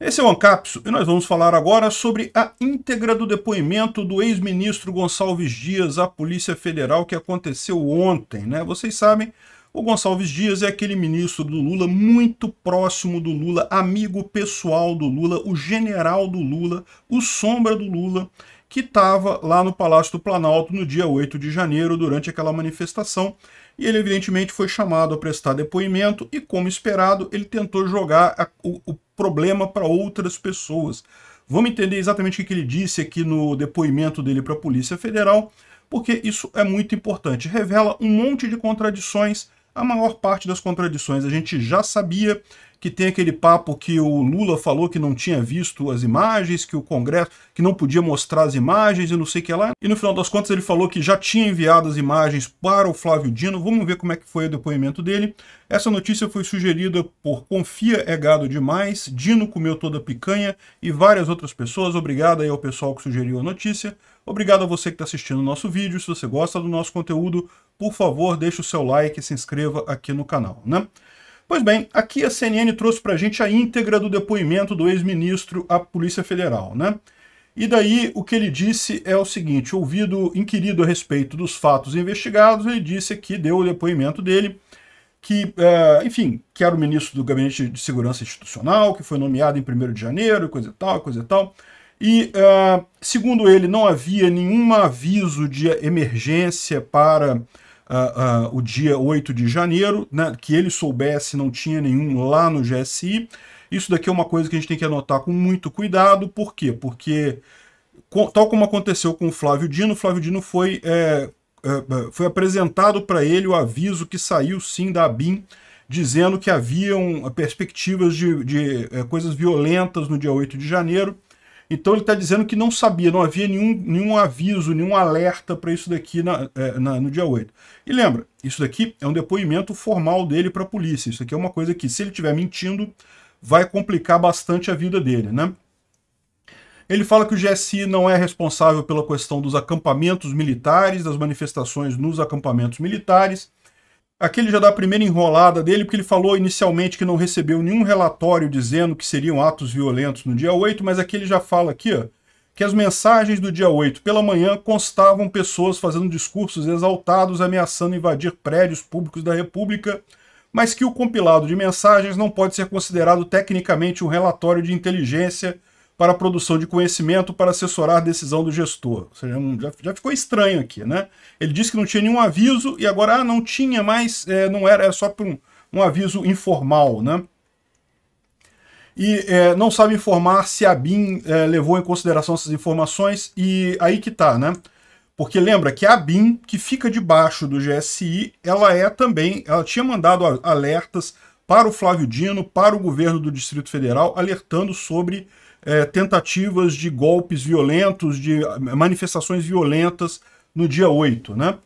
Esse é o Ancapso e nós vamos falar agora sobre a íntegra do depoimento do ex-ministro Gonçalves Dias à Polícia Federal que aconteceu ontem. Né? Vocês sabem, o Gonçalves Dias é aquele ministro do Lula muito próximo do Lula, amigo pessoal do Lula, o general do Lula, o sombra do Lula, que estava lá no Palácio do Planalto no dia 8 de janeiro durante aquela manifestação e ele evidentemente foi chamado a prestar depoimento e, como esperado, ele tentou jogar a, o, o, problema para outras pessoas. Vamos entender exatamente o que ele disse aqui no depoimento dele para a Polícia Federal, porque isso é muito importante. Revela um monte de contradições a maior parte das contradições a gente já sabia, que tem aquele papo que o Lula falou que não tinha visto as imagens, que o Congresso, que não podia mostrar as imagens e não sei o que lá. E no final das contas ele falou que já tinha enviado as imagens para o Flávio Dino. Vamos ver como é que foi o depoimento dele. Essa notícia foi sugerida por Confia é gado demais, Dino comeu toda a picanha e várias outras pessoas. Obrigado aí ao pessoal que sugeriu a notícia. Obrigado a você que está assistindo o nosso vídeo. Se você gosta do nosso conteúdo, por favor, deixe o seu like e se inscreva aqui no canal, né? Pois bem, aqui a CNN trouxe para a gente a íntegra do depoimento do ex-ministro à Polícia Federal, né? E daí o que ele disse é o seguinte, ouvido, inquirido a respeito dos fatos investigados, ele disse que deu o depoimento dele, que, é, enfim, que era o ministro do Gabinete de Segurança Institucional, que foi nomeado em 1 de janeiro, coisa e tal, coisa e tal. E, é, segundo ele, não havia nenhum aviso de emergência para uh, uh, o dia 8 de janeiro, né, que ele soubesse não tinha nenhum lá no GSI. Isso daqui é uma coisa que a gente tem que anotar com muito cuidado, por quê? Porque, com, tal como aconteceu com o Flávio Dino, o Flávio Dino foi, é, é, é foi apresentado para ele o aviso que saiu sim da BIM, dizendo que haviam perspectivas de, de é, coisas violentas no dia 8 de janeiro, então ele está dizendo que não sabia, não havia nenhum, nenhum aviso, nenhum alerta para isso daqui na, é, na, no dia 8. E lembra, isso daqui é um depoimento formal dele para a polícia. Isso aqui é uma coisa que, se ele estiver mentindo, vai complicar bastante a vida dele, né? Ele fala que o GSI não é responsável pela questão dos acampamentos militares, das manifestações nos acampamentos militares, Aqui ele já dá a primeira enrolada dele, porque ele falou inicialmente que não recebeu nenhum relatório dizendo que seriam atos violentos no dia 8, mas aqui ele já fala aqui, ó, que as mensagens do dia 8 pela manhã constavam pessoas fazendo discursos exaltados ameaçando invadir prédios públicos da República, mas que o compilado de mensagens não pode ser considerado tecnicamente um relatório de inteligência para a produção de conhecimento para assessorar a decisão do gestor. Ou seja, já, já ficou estranho aqui, né? Ele disse que não tinha nenhum aviso e agora ah, não tinha mais, é, não era, é só por um, um, aviso informal, né? E é, não sabe informar se a BIM é, levou em consideração essas informações e aí que tá, né? Porque lembra que a BIM, que fica debaixo do GSI, ela é também, ela tinha mandado alertas para o Flávio Dino, para o governo do Distrito Federal, alertando sobre é, tentativas de golpes violentos, de manifestações violentas no dia 8, né?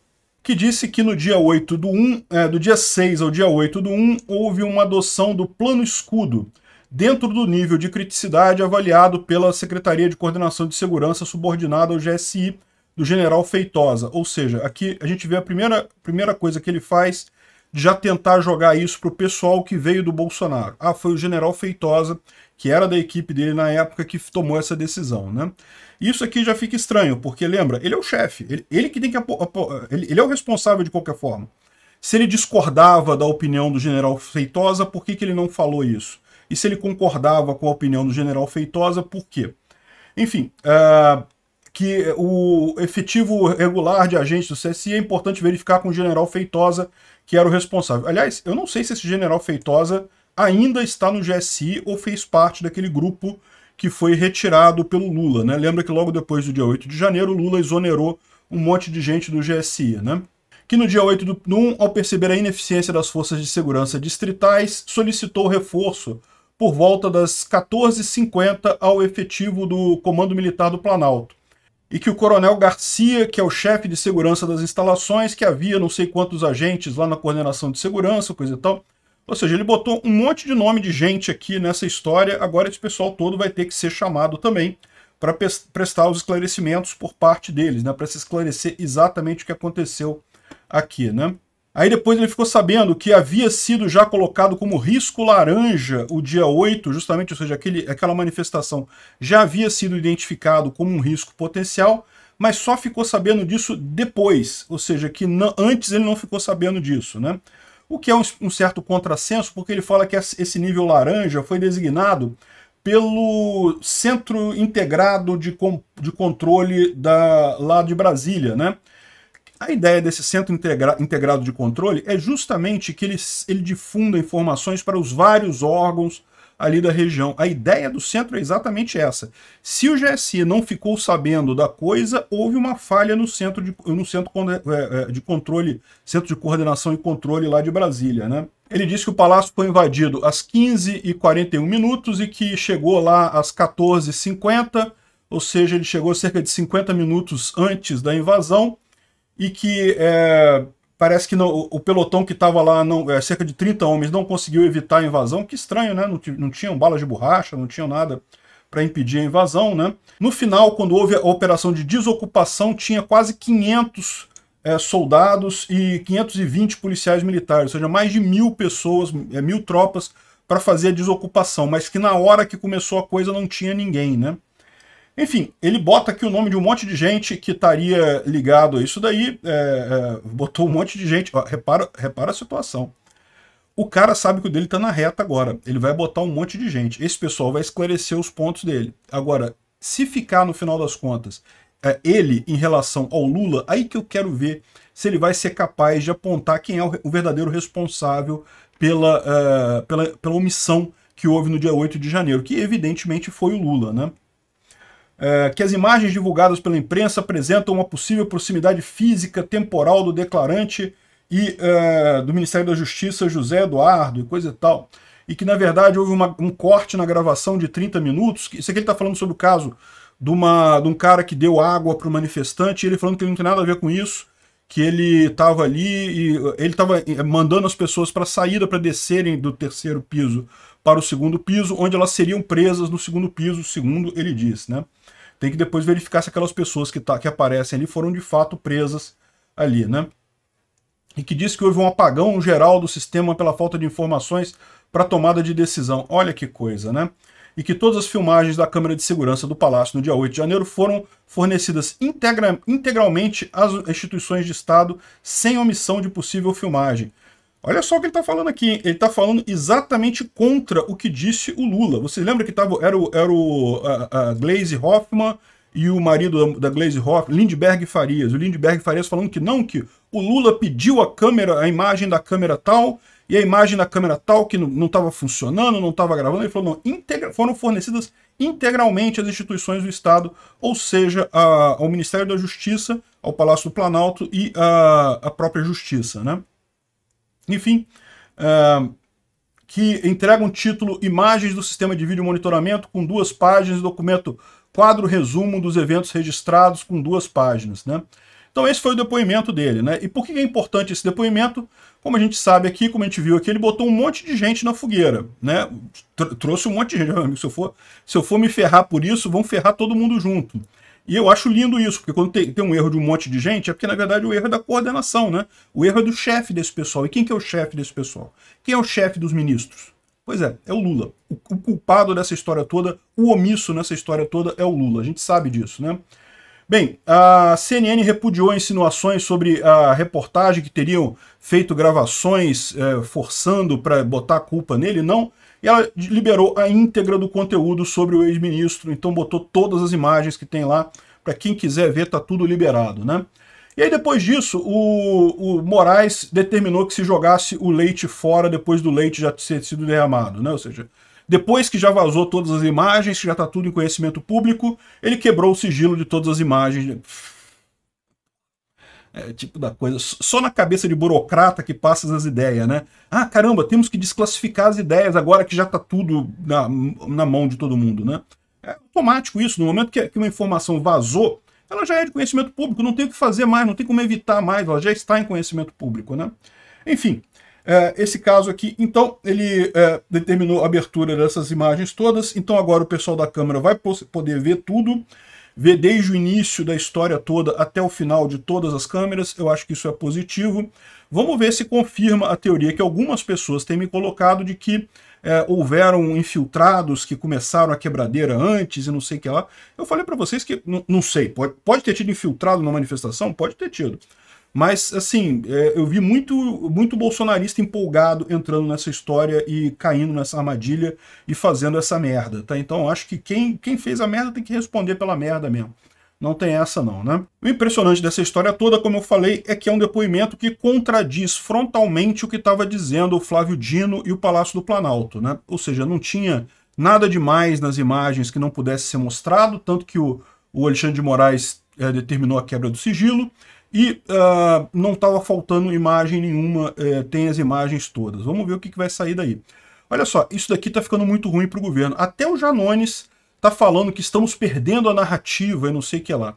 Que disse que no dia 8 do 1, é, do dia 6 ao dia 8 do 1, houve uma adoção do plano escudo, dentro do nível de criticidade avaliado pela Secretaria de Coordenação de Segurança subordinada ao GSI do general Feitosa. Ou seja, aqui a gente vê a primeira, primeira coisa que ele faz de já tentar jogar isso para o pessoal que veio do Bolsonaro. Ah, foi o general Feitosa que era da equipe dele na época que tomou essa decisão, né? Isso aqui já fica estranho, porque lembra, ele é o chefe, ele, ele que tem que ele, ele, é o responsável de qualquer forma. Se ele discordava da opinião do general Feitosa, por que, que ele não falou isso? E se ele concordava com a opinião do general Feitosa, por quê? Enfim, uh, que o efetivo regular de agentes do CSI é importante verificar com o general Feitosa, que era o responsável. Aliás, eu não sei se esse general Feitosa ainda está no GSI ou fez parte daquele grupo que foi retirado pelo Lula. Né? Lembra que logo depois do dia 8 de janeiro, o Lula exonerou um monte de gente do GSI. Né? Que no dia 8 do 1, ao perceber a ineficiência das forças de segurança distritais, solicitou reforço por volta das 14h50 ao efetivo do Comando Militar do Planalto. E que o coronel Garcia, que é o chefe de segurança das instalações, que havia não sei quantos agentes lá na coordenação de segurança, coisa e tal, ou seja, ele botou um monte de nome de gente aqui nessa história, agora esse pessoal todo vai ter que ser chamado também para prestar os esclarecimentos por parte deles, né, para se esclarecer exatamente o que aconteceu aqui, né? Aí depois ele ficou sabendo que havia sido já colocado como risco laranja o dia 8, justamente, ou seja, aquele, aquela manifestação já havia sido identificado como um risco potencial, mas só ficou sabendo disso depois, ou seja, que antes ele não ficou sabendo disso, né? O que é um, um certo contrassenso, porque ele fala que esse nível laranja foi designado pelo Centro Integrado de, Com de Controle da, lá de Brasília, né? A ideia desse Centro integra Integrado de Controle é justamente que ele, ele difunda informações para os vários órgãos ali da região. A ideia do centro é exatamente essa. Se o GSI não ficou sabendo da coisa, houve uma falha no centro de, no centro é, é, de controle, centro de coordenação e controle lá de Brasília, né? Ele disse que o palácio foi invadido às 15h41 minutos e que chegou lá às 14h50, ou seja, ele chegou cerca de 50 minutos antes da invasão e que é, parece que o pelotão que estava lá, não, é, cerca de 30 homens, não conseguiu evitar a invasão. Que estranho, né? Não, não tinham balas de borracha, não tinham nada para impedir a invasão, né? No final, quando houve a operação de desocupação, tinha quase 500 é, soldados e 520 policiais militares, ou seja, mais de mil pessoas, é, mil tropas para fazer a desocupação, mas que na hora que começou a coisa não tinha ninguém, né? Enfim, ele bota aqui o nome de um monte de gente que estaria ligado a isso daí, é, é, botou um monte de gente. Ó, repara, repara a situação. O cara sabe que o dele está na reta agora. Ele vai botar um monte de gente. Esse pessoal vai esclarecer os pontos dele. Agora, se ficar no final das contas é, ele em relação ao Lula, aí que eu quero ver se ele vai ser capaz de apontar quem é o, o verdadeiro responsável pela, uh, pela, pela omissão que houve no dia 8 de janeiro, que evidentemente foi o Lula, né? é, que as imagens divulgadas pela imprensa apresentam uma possível proximidade física temporal do declarante e é, do Ministério da Justiça José Eduardo e coisa e tal. E que, na verdade, houve uma, um corte na gravação de 30 minutos. Isso aqui ele está falando sobre o caso de, uma, de um cara que deu água para o manifestante, ele falando que ele não tem nada a ver com isso, que ele estava ali e ele estava eh, mandando as pessoas para a saída para descerem do terceiro piso para o segundo piso, onde elas seriam presas no segundo piso, segundo ele diz, né? Tem que depois verificar se aquelas pessoas que, tá, que aparecem ali foram de fato presas ali, né? E que diz que houve um apagão geral do sistema pela falta de informações para tomada de decisão. Olha que coisa, né? E que todas as filmagens da câmera de segurança do Palácio no dia 8 de janeiro foram fornecidas integra integralmente às instituições de Estado, sem omissão de possível filmagem. Olha só o que ele está falando aqui. Hein? Ele está falando exatamente contra o que disse o Lula. Você lembra que tava, era o, era o a, a Glaze Hoffman e o marido da, da Glaze Hoffman, Lindbergh Farias. O Lindbergh Farias falando que não, que o Lula pediu a câmera, a imagem da câmera tal, e a imagem da câmera tal que não estava funcionando, não estava gravando. Ele falou, não, integra, foram fornecidas integralmente às instituições do Estado, ou seja, a, ao Ministério da Justiça, ao Palácio do Planalto e à própria Justiça, né? Enfim, uh, que entrega um título Imagens do Sistema de Vídeo Monitoramento com duas páginas, documento quadro resumo dos eventos registrados com duas páginas. Né? Então esse foi o depoimento dele. Né? E por que é importante esse depoimento? Como a gente sabe aqui, como a gente viu aqui, ele botou um monte de gente na fogueira. Né? Trouxe um monte de gente. Se eu, for, se eu for me ferrar por isso, vão ferrar todo mundo junto. E eu acho lindo isso, porque quando tem, tem, um erro de um monte de gente, é porque, na verdade, o erro é da coordenação, né? O erro é do chefe desse pessoal. E quem que é o chefe desse pessoal? Quem é o chefe dos ministros? Pois é, é o Lula. O, o culpado dessa história toda, o omisso nessa história toda é o Lula. A gente sabe disso, né? Bem, a CNN repudiou insinuações sobre a reportagem que teriam feito gravações é, forçando para botar a culpa nele, não. E ela liberou a íntegra do conteúdo sobre o ex-ministro, então botou todas as imagens que tem lá. Para quem quiser ver, tá tudo liberado, né? E aí depois disso, o, o Moraes determinou que se jogasse o leite fora depois do leite já ter sido derramado, né? Ou seja, depois que já vazou todas as imagens, que já está tudo em conhecimento público, ele quebrou o sigilo de todas as imagens. É, tipo da coisa. Só na cabeça de burocrata que passa as ideias, né? Ah, caramba, temos que desclassificar as ideias agora que já está tudo na, na mão de todo mundo, né? É automático isso. No momento que, que uma informação vazou, ela já é de conhecimento público, não tem o que fazer mais, não tem como evitar mais, ela já está em conhecimento público, né? Enfim, é, esse caso aqui, então, ele é, determinou a abertura dessas imagens todas, então agora o pessoal da câmera vai poder ver tudo, ver desde o início da história toda até o final de todas as câmeras, eu acho que isso é positivo. Vamos ver se confirma a teoria que algumas pessoas têm me colocado de que é, houveram infiltrados que começaram a quebradeira antes e não sei o que lá. Eu falei para vocês que, não sei, pode, pode ter tido infiltrado na manifestação? Pode ter tido. Mas, assim, é, eu vi muito, muito bolsonarista empolgado entrando nessa história e caindo nessa armadilha e fazendo essa merda, tá? Então acho que quem, quem fez a merda tem que responder pela merda mesmo. Não tem essa não, né? O impressionante dessa história toda, como eu falei, é que é um depoimento que contradiz frontalmente o que estava dizendo o Flávio Dino e o Palácio do Planalto, né? Ou seja, não tinha nada demais nas imagens que não pudesse ser mostrado, tanto que o, o Alexandre de Moraes é, determinou a quebra do sigilo, e uh, não estava faltando imagem nenhuma, eh, tem as imagens todas. Vamos ver o que, que vai sair daí. Olha só, isso daqui está ficando muito ruim para o governo. Até o Janones está falando que estamos perdendo a narrativa e não sei o que lá.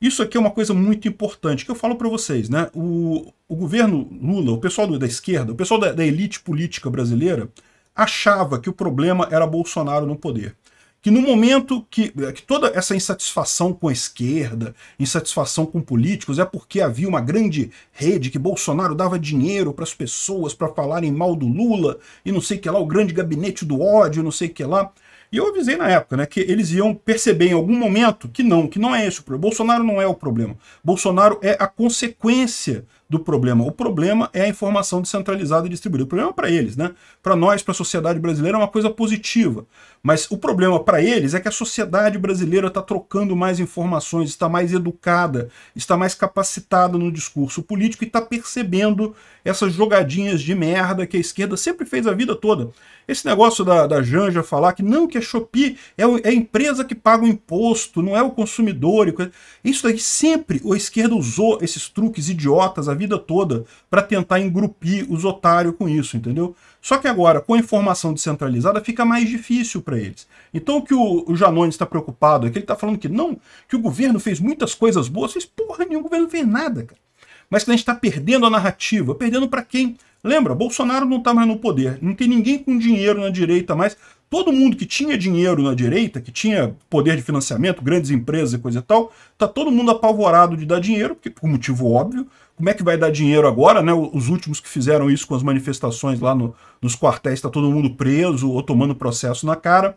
Isso aqui é uma coisa muito importante, que eu falo para vocês, né? O, o, governo Lula, o pessoal da esquerda, o pessoal da, da elite política brasileira, achava que o problema era Bolsonaro no poder que no momento que, é, que, toda essa insatisfação com a esquerda, insatisfação com políticos, é porque havia uma grande rede que Bolsonaro dava dinheiro para as pessoas para falarem mal do Lula e não sei que lá, o grande gabinete do ódio, não sei que lá. E eu avisei na época, né, que eles iam perceber em algum momento que não, que não é esse o problema. Bolsonaro não é o problema. Bolsonaro é a consequência do problema. O problema é a informação descentralizada e distribuída. O problema é para eles, né? Para nós, para a sociedade brasileira, é uma coisa positiva. Mas o problema para eles é que a sociedade brasileira está trocando mais informações, está mais educada, está mais capacitada no discurso político e está percebendo essas jogadinhas de merda que a esquerda sempre fez a vida toda. Esse negócio da, da Janja falar que não, que a Shopee é, é a empresa que paga o imposto, não é o consumidor. Isso daí sempre a esquerda usou esses truques idiotas a vida toda para tentar engrupir os otários com isso, entendeu? Só que agora, com a informação descentralizada, fica mais difícil para eles. Então o que o, o Janones está preocupado é que ele está falando que não, que o governo fez muitas coisas boas, fez porra nenhuma, o governo fez nada, cara. Mas que a gente está perdendo a narrativa, perdendo para quem? Lembra, Bolsonaro não está mais no poder, não tem ninguém com dinheiro na direita mais, todo mundo que tinha dinheiro na direita, que tinha poder de financiamento, grandes empresas e coisa e tal, tá todo mundo apavorado de dar dinheiro, porque, por motivo óbvio. Como é que vai dar dinheiro agora, né? Os últimos que fizeram isso com as manifestações lá no, nos quartéis, tá todo mundo preso ou tomando processo na cara.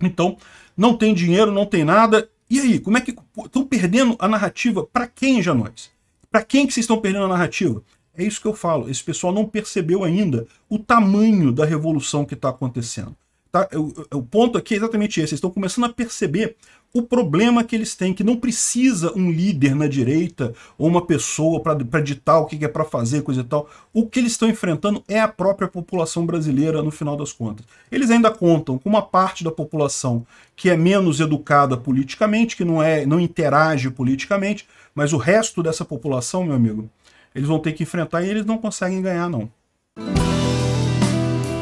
Então, não tem dinheiro, não tem nada. E aí, como é que estão perdendo a narrativa para quem, nós? Para quem que vocês estão perdendo a narrativa? É isso que eu falo. Esse pessoal não percebeu ainda o tamanho da revolução que está acontecendo. Tá? O, o ponto aqui é exatamente esse. Eles estão começando a perceber o problema que eles têm, que não precisa um líder na direita ou uma pessoa para ditar o que é para fazer, coisa e tal. O que eles estão enfrentando é a própria população brasileira, no final das contas. Eles ainda contam com uma parte da população que é menos educada politicamente, que não, é, não interage politicamente, mas o resto dessa população, meu amigo, eles vão ter que enfrentar e eles não conseguem ganhar, não.